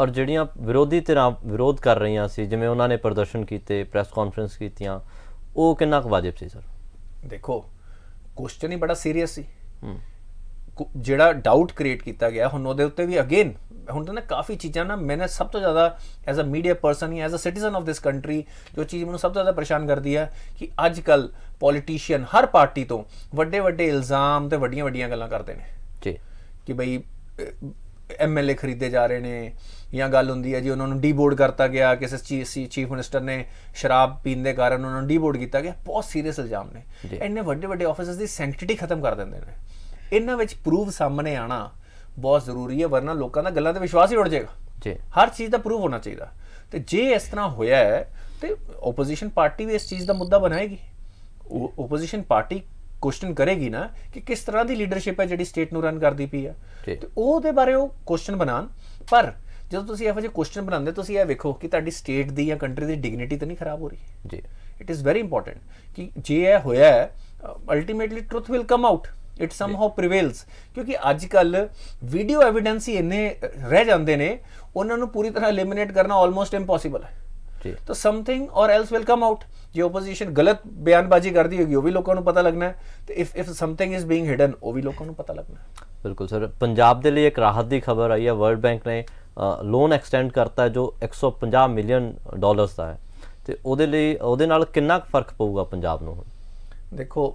ਔਰ ਜਿਹੜੀਆਂ ਵਿਰੋਧੀ ਧਿਰਾਂ ਵਿਰੋਧ ਕਰ ਰਹੀਆਂ ਸੀ ਜਿਵੇਂ ਉਹਨਾਂ ਨੇ ਪ੍ਰਦਰਸ਼ਨ ਕੀਤੇ ਪ੍ਰੈਸ ਕਾਨਫਰੰਸ ਕੀਤੀਆਂ ਉਹ ਕਿੰਨਾ ਕੁ ਵਾਜਬ ਸੀ ਸਰ ਦੇਖੋ ਕੁਐਸਚਨ ਹੀ ਬੜਾ ਸੀਰੀਅਸ ਸੀ ਜਿਹੜਾ ਡਾਊਟ ਕ੍ਰੀਏਟ ਕੀਤਾ ਗਿਆ ਹੁਣ ਉਹਦੇ ਉੱਤੇ ਵੀ ਅਗੇਨ ਹੁਣ ਤਾਂ ਨਾ ਕਾਫੀ ਚੀਜ਼ਾਂ ਨਾ ਮੈਨੇ ਸਭ ਤੋਂ ਜ਼ਿਆਦਾ ਐਜ਼ ਅ ਮੀਡੀਆ ਪਰਸਨ ਹੀ as a citizen of this country ਜੋ ਚੀਜ਼ ਮੈਨੂੰ ਸਭ ਤੋਂ ਜ਼ਿਆਦਾ ਪਰੇਸ਼ਾਨ ਕਰਦੀ ਹੈ ਕਿ ਅੱਜ ਕੱਲ ਪੋਲੀਟੀਸ਼ੀਅਨ ਹਰ ਪਾਰਟੀ ਤੋਂ ਵੱਡੇ ਵੱਡੇ ਇਲਜ਼ਾਮ ਤੇ ਵੱਡੀਆਂ ਵੱਡੀਆਂ ਗੱਲਾਂ ਕਰਦੇ ਨੇ ਜੀ ਕਿ ਬਈ ਐਮਐਲਏ ਖਰੀਦੇ ਜਾ ਰਹੇ ਨੇ ਜਾਂ ਗੱਲ ਹੁੰਦੀ ਹੈ ਜੀ ਉਹਨਾਂ ਨੂੰ ਡੀਬੋਰਡ ਕਰਤਾ ਗਿਆ ਕਿਸੇ ਚੀਫ ਮਿਨਿਸਟਰ ਨੇ ਸ਼ਰਾਬ ਪੀਣ ਦੇ ਕਾਰਨ ਉਹਨਾਂ ਨੂੰ ਡੀਬੋਰਡ ਕੀਤਾ ਗਿਆ ਬਹੁਤ ਸੀਰੀਅਸ ਇਲਜ਼ਾਮ ਨੇ ਇੰਨੇ ਵੱਡੇ ਵੱਡੇ ਆਫੀਸਰਸ ਦੀ ਸੈਂਕਟੀਟੀ ਖਤਮ ਕਰ ਦਿੰਦੇ ਨੇ ਇਹਨਾਂ ਵਿੱਚ ਪ੍ਰੂਫ ਸਾਹਮਣੇ ਆਣਾ ਬਹੁਤ ਜ਼ਰੂਰੀ ਹੈ ਵਰਨਾ ਲੋਕਾਂ ਦਾ ਗੱਲਾਂ ਤੇ ਵਿਸ਼ਵਾਸ ਹੀ ਉੱਡ ਜਾਏਗਾ ਜੀ ਹਰ ਚੀਜ਼ ਦਾ ਪ੍ਰੂਫ ਹੋਣਾ ਚਾਹੀਦਾ ਤੇ ਜੇ ਇਸ ਤਰ੍ਹਾਂ ਹੋਇਆ ਹੈ ਤੇ ਆਪੋਜੀਸ਼ਨ ਪਾਰਟੀ ਵੀ ਇਸ ਚੀਜ਼ ਦਾ ਮੁੱਦਾ ਬਣਾਏਗੀ ਉਹ ਆਪੋਜੀਸ਼ਨ ਪਾਰਟੀ ਕੁਐਸਚਨ ਕਰੇਗੀ ਨਾ ਕਿ ਕਿਸ ਤਰ੍ਹਾਂ ਦੀ ਲੀਡਰਸ਼ਿਪ ਹੈ ਜਿਹੜੀ ਸਟੇਟ ਨੂੰ ਰਨ ਕਰਦੀ ਪਈ ਆ ਤੇ ਉਹਦੇ ਬਾਰੇ ਉਹ ਕੁਐਸਚਨ ਬਣਾਣ ਪਰ ਜਦੋਂ ਤੁਸੀਂ ਇਹੋ ਜਿਹੇ ਕੁਐਸਚਨ ਬਣਾਉਂਦੇ ਤੁਸੀਂ ਇਹ ਵੇਖੋ ਕਿ ਤੁਹਾਡੀ ਸਟੇਟ ਦੀ ਜਾਂ ਕੰਟਰੀ ਦੀ ਡਿਗਨਿਟੀ ਤਾਂ ਨਹੀਂ ਖਰਾਬ ਹੋ ਰਹੀ ਜੀ ਇਟ ਇਜ਼ ਵੈਰੀ ਇੰਪੋਰਟੈਂਟ ਕਿ ਜੇ ਇਹ ਹੋਇਆ ਹੈ ultimately truth will come out it somehow prevails ਕਿਉਂਕਿ ਅੱਜ ਕੱਲ ਵੀਡੀਓ ਐਵੀਡੈਂਸ ਹੀ ਇੰਨੇ ਰਹਿ ਜਾਂਦੇ ਨੇ ਉਹਨਾਂ ਨੂੰ ਪੂਰੀ ਤਰ੍ਹਾਂ ਐਲੀਮੀਨੇਟ ਕਰਨਾ ਆਲਮੋਸਟ ਇੰਪੋਸੀਬਲ ਹੈ ਜੀ ਤਾਂ something or else will come out ਜੇ ਆਪੋਜੀਸ਼ਨ ਗਲਤ ਬਿਆਨਬਾਜ਼ੀ ਕਰਦੀ ਹੋਗੀ ਉਹ ਵੀ ਲੋਕਾਂ ਨੂੰ ਪਤਾ ਲੱਗਣਾ ਹੈ ਤੇ if if something is being hidden ਉਹ ਵੀ ਲੋਕਾਂ ਨੂੰ ਪਤਾ ਲੱਗਣਾ ਹੈ ਬਿਲਕੁਲ ਸਰ ਪੰਜਾਬ ਦੇ ਲਈ ਇੱਕ ਰਾਹਤ ਦੀ ਖਬਰ ਆਈ ਹੈ ਵਰਲਡ ਬੈਂਕ ਨੇ ਲੋਨ ਐਕਸਟੈਂਡ ਕਰਤਾ ਜੋ 150 ਮਿਲੀਅਨ ਡਾਲਰਸ ਦਾ ਹੈ ਤੇ ਉਹਦੇ ਲਈ ਉਹਦੇ ਨਾਲ ਕਿੰਨਾ ਫਰਕ ਪਊਗਾ ਪੰਜਾਬ ਨੂੰ ਦੇਖੋ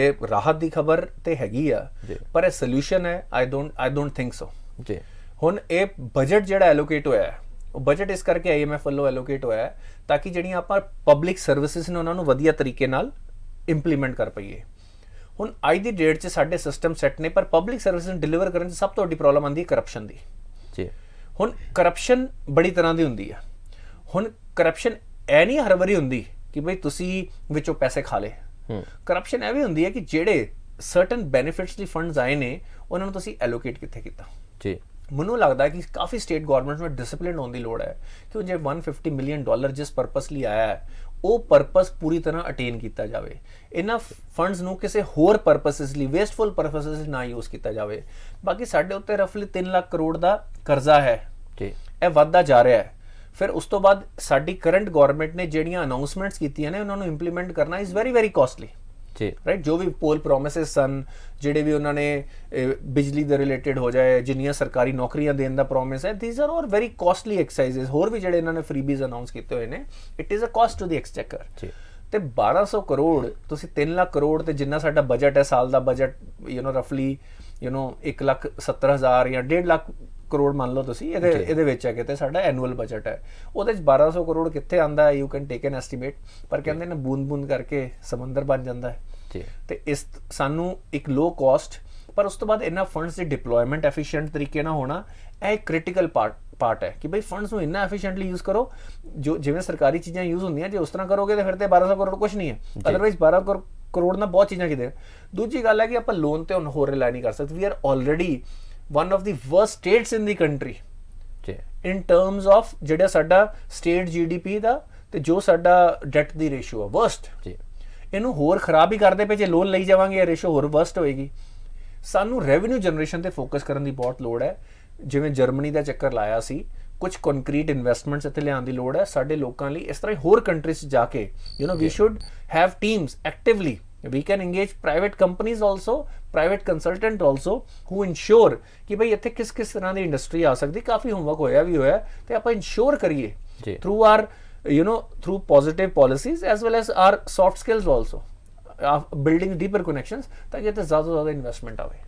ਇਹ ਰਾਹਤ ਦੀ ਖਬਰ ਤੇ ਹੈਗੀ ਆ ਪਰ ਇਹ ਸੋਲੂਸ਼ਨ ਹੈ I don't I don't think so ਜੀ ਹੁਣ ਇਹ ਬਜਟ ਜਿਹੜਾ ਐਲੋਕੇਟ ਹੋਇਆ ਹੈ ਉਹ ਬਜਟ ਇਸ ਕਰਕੇ ਆਈਐਮਐਫ ਵੱਲੋਂ ਅਲੋਕੇਟ ਹੋਇਆ ਹੈ ਤਾਂ ਕਿ ਜਿਹੜੀਆਂ ਆਪਾਂ ਪਬਲਿਕ ਸਰਵਿਸਿਜ਼ ਨੇ ਉਹਨਾਂ ਨੂੰ ਵਧੀਆ ਤਰੀਕੇ ਨਾਲ ਇੰਪਲੀਮੈਂਟ ਕਰ ਪਈਏ ਹੁਣ ਅੱਜ ਦੀ ਡੇਟ 'ਚ ਸਾਡੇ ਸਿਸਟਮ ਸੈੱਟ ਨੇ ਪਰ ਪਬਲਿਕ ਸਰਵਿਸ ਨੂੰ ਡਿਲੀਵਰ ਕਰਨ 'ਚ ਸਭ ਤੋਂ ਵੱਡੀ ਪ੍ਰੋਬਲਮ ਆਂਦੀ ਹੈ ਕਰਪਸ਼ਨ ਦੀ ਜੀ ਹੁਣ ਕਰਪਸ਼ਨ ਬੜੀ ਤਰ੍ਹਾਂ ਦੀ ਹੁੰਦੀ ਆ ਹੁਣ ਕਰਪਸ਼ਨ ਐ ਨਹੀਂ ਹਰ ਵਾਰੀ ਹੁੰਦੀ ਕਿ ਭਈ ਤੁਸੀਂ ਵਿੱਚੋਂ ਪੈਸੇ ਖਾ ਲੇ ਕਰਪਸ਼ਨ ਐ ਵੀ ਹੁੰਦੀ ਹੈ ਕਿ ਜਿਹੜੇ ਸਰਟਨ ਬੈਨੀਫਿਟਸ ਲਈ ਫੰਡਸ ਆਏ ਨੇ ਉਹਨਾਂ ਨੂੰ ਤੁਸੀਂ ਅਲੋਕੇਟ ਕਿੱਥੇ ਕੀਤਾ ਜੀ ਮੈਨੂੰ ਲੱਗਦਾ ਹੈ ਕਿ ਕਾਫੀ ਸਟੇਟ ਗਵਰਨਮੈਂਟਸ ਨੂੰ ਡਿਸਪਲਿਨ ਹੋਣ ਦੀ ਲੋੜ ਹੈ ਕਿ ਜੇ 150 ਮਿਲੀਅਨ ਡਾਲਰ ਜਿਸ ਪਰਪਸ ਲਈ ਆਇਆ ਹੈ ਉਹ ਪਰਪਸ ਪੂਰੀ ਤਰ੍ਹਾਂ ਅਟੇਨ ਕੀਤਾ ਜਾਵੇ ਇਹਨਾਂ ਫੰਡਸ ਨੂੰ ਕਿਸੇ ਹੋਰ ਪਰਪਸਸ ਲਈ ਵੇਸਟਫੁਲ ਪਰਪਸਸ ਨਾ ਯੂਜ਼ ਕੀਤਾ ਜਾਵੇ ਬਾਕੀ ਸਾਡੇ ਉੱਤੇ ਰਫਲੀ 3 ਲੱਖ ਕਰੋੜ ਦਾ ਕਰਜ਼ਾ ਹੈ ਜੀ ਇਹ ਵੱਧਦਾ ਜਾ ਰਿਹਾ ਹੈ ਫਿਰ ਉਸ ਤੋਂ ਬਾਅਦ ਸਾਡੀ ਕਰੰਟ ਗਵਰਨਮੈਂਟ ਨੇ ਜਿਹੜੀਆਂ ਅਨਾਉਂਸਮੈਂਟਸ ਕੀਤੀਆਂ ਨੇ ਉਹਨਾਂ ਨੂੰ ਇੰਪਲੀਮੈਂਟ ਕਰਨਾ ਇਜ਼ ਵੈਰੀ ਵੈਰੀ ਕਾਸਟਲੀ ਜੀ ਰਾਈਟ ਜੋ ਵੀ ਪੋਲ ਪ੍ਰੋਮਿਸਸ ਸਨ ਜਿਹੜੇ ਵੀ ਉਹਨਾਂ ਨੇ ਬਿਜਲੀ ਦੇ ਰਿਲੇਟਡ ਹੋ ਜਾਏ ਜਿੰਨੀਆਂ ਸਰਕਾਰੀ ਨੌਕਰੀਆਂ ਦੇਣ ਦਾ ਪ੍ਰੋਮਿਸ ਹੈ these are are very costly exercises ਹੋਰ ਵੀ ਜਿਹੜੇ ਇਹਨਾਂ ਨੇ ਫ੍ਰੀਬੀਜ਼ ਅਨਾਉਂਸ ਕੀਤੇ ਹੋਏ ਨੇ it is a cost to the exchequer ਜੀ ਤੇ 1200 ਕਰੋੜ ਤੁਸੀਂ 3 ਲੱਖ ਕਰੋੜ ਤੇ ਜਿੰਨਾ ਸਾਡਾ ਬਜਟ ਹੈ ਸਾਲ ਦਾ ਬਜਟ ਯੂ نو ਰਫਲੀ ਯੂ نو 1 ਲੱਖ 70 ਹਜ਼ਾਰ ਜਾਂ 1.5 ਲੱਖ ਕਰੋੜ ਮੰਨ ਲਓ ਤੁਸੀਂ ਇਹਦੇ ਇਹਦੇ ਵਿੱਚ ਹੈ ਕਿਤੇ ਸਾਡਾ ਐਨੂਅਲ ਬਜਟ ਹੈ ਉਹਦੇ ਵਿੱਚ 1200 ਕਰੋੜ ਕਿੱਥੇ ਆਂਦਾ ਹੈ you can take an estimate ਪਰ ਕਹਿੰਦੇ ਨੇ ਬੂੰਦ ਬੂੰਦ ਕਰਕੇ ਸਮੁੰਦਰ ਬਣ ਜਾਂਦਾ ਹੈ ਜੀ ਤੇ ਇਸ ਸਾਨੂੰ ਇੱਕ ਲੋ ਕਾਸਟ ਪਰ ਉਸ ਤੋਂ ਬਾਅਦ ਇਹਨਾਂ ਫੰਡਸ ਦੀ ਡਿਪਲੋਇਮੈਂਟ ਐਫੀਸ਼ੀਐਂਟ ਤਰੀਕੇ ਨਾਲ ਹੋਣਾ ਇਹ ਕ੍ਰਿਟੀਕਲ ਪਾਰਟ ਪਾਰਟ ਹੈ ਕਿ ਭਾਈ ਫੰਡਸ ਨੂੰ ਇੰਨਾ ਐਫੀਸ਼ੀਐਂਟਲੀ ਯੂਜ਼ ਕਰੋ ਜੋ ਜਿਵੇਂ ਸਰਕਾਰੀ ਚੀਜ਼ਾਂ ਯੂਜ਼ ਹੁੰਦੀਆਂ ਜੇ ਉਸ ਤਰ੍ਹਾਂ ਕਰੋਗੇ ਤਾਂ ਫਿਰ ਤੇ 1200 ਕਰੋੜ ਕੁਝ ਨਹੀਂ ਹੈ ਅਦਰਵਾਈਜ਼ 12 ਕਰੋੜ ਨਾਲ ਬਹੁਤ ਚੀਜ਼ਾਂ ਕਿਦੇ ਦੂਜੀ ਗੱਲ ਹੈ ਕਿ ਆਪਾਂ ਲੋਨ ਤੇ ਹੋਰ ਰਿਲਾਈ ਨਹੀਂ ਕਰ ਸਕਦੇ we are already one of the worst states in the country in terms of ਜਿਹੜਾ ਸਾਡਾ ਸਟੇਟ ਜੀਡੀਪੀ ਦਾ ਤੇ ਜੋ ਸਾਡਾ ਡੈਟ ਦੀ ਰੇਸ਼ੋ ਆ ਵਰਸਟ ਜੀ ਇਹਨੂੰ ਹੋਰ ਖਰਾਬ ਹੀ ਕਰਦੇ ਪਏ ਜੇ ਲੋਨ ਲਈ ਜਾਵਾਂਗੇ ਇਹ ਰੇਸ਼ੋ ਹੋਰ ਵਰਸਟ ਹੋਏਗੀ ਸਾਨੂੰ ਰੈਵਨਿਊ ਜਨਰੇਸ਼ਨ ਤੇ ਫੋਕਸ ਕਰਨ ਦੀ ਬਹੁਤ ਲੋੜ ਹੈ ਜਿਵੇਂ ਜਰਮਨੀ ਦਾ ਚੱਕਰ ਲਾਇਆ ਸੀ ਕੁਝ ਕੰਕਰੀਟ ਇਨਵੈਸਟਮੈਂਟਸ ਇੱਥੇ ਲਿਆਉਣ ਦੀ ਲੋੜ ਹੈ ਸਾਡੇ ਲੋਕਾਂ ਲਈ ਇਸ ਤਰ੍ਹਾਂ ਹੋਰ ਕੰਟਰੀਜ਼ 'ਚ ਜਾ ਕੇ you know we should have teams actively we can engage private companies also private consultant also who ensure ਕਿ ਭਈ ਇੱਥੇ ਕਿਸ ਕਿਸ ਤਰ੍ਹਾਂ ਦੀ ਇੰਡਸਟਰੀ ਆ ਸਕਦੀ ਕਾਫੀ ਹੋਮਵਰਕ ਹੋਇਆ ਵੀ ਹੋਇਆ ਤੇ ਆਪਾਂ ਇਨਸ਼ੋਰ ਕਰੀਏ through our you know through positive policies as well as our soft skills also building deeper connections ਤਾਂ ਕਿ ਇੱਥੇ ਜ਼ਿਆਦਾ ਤੋਂ ਜ਼ਿਆਦਾ ਇਨਵੈਸਟਮੈਂਟ ਆਵੇ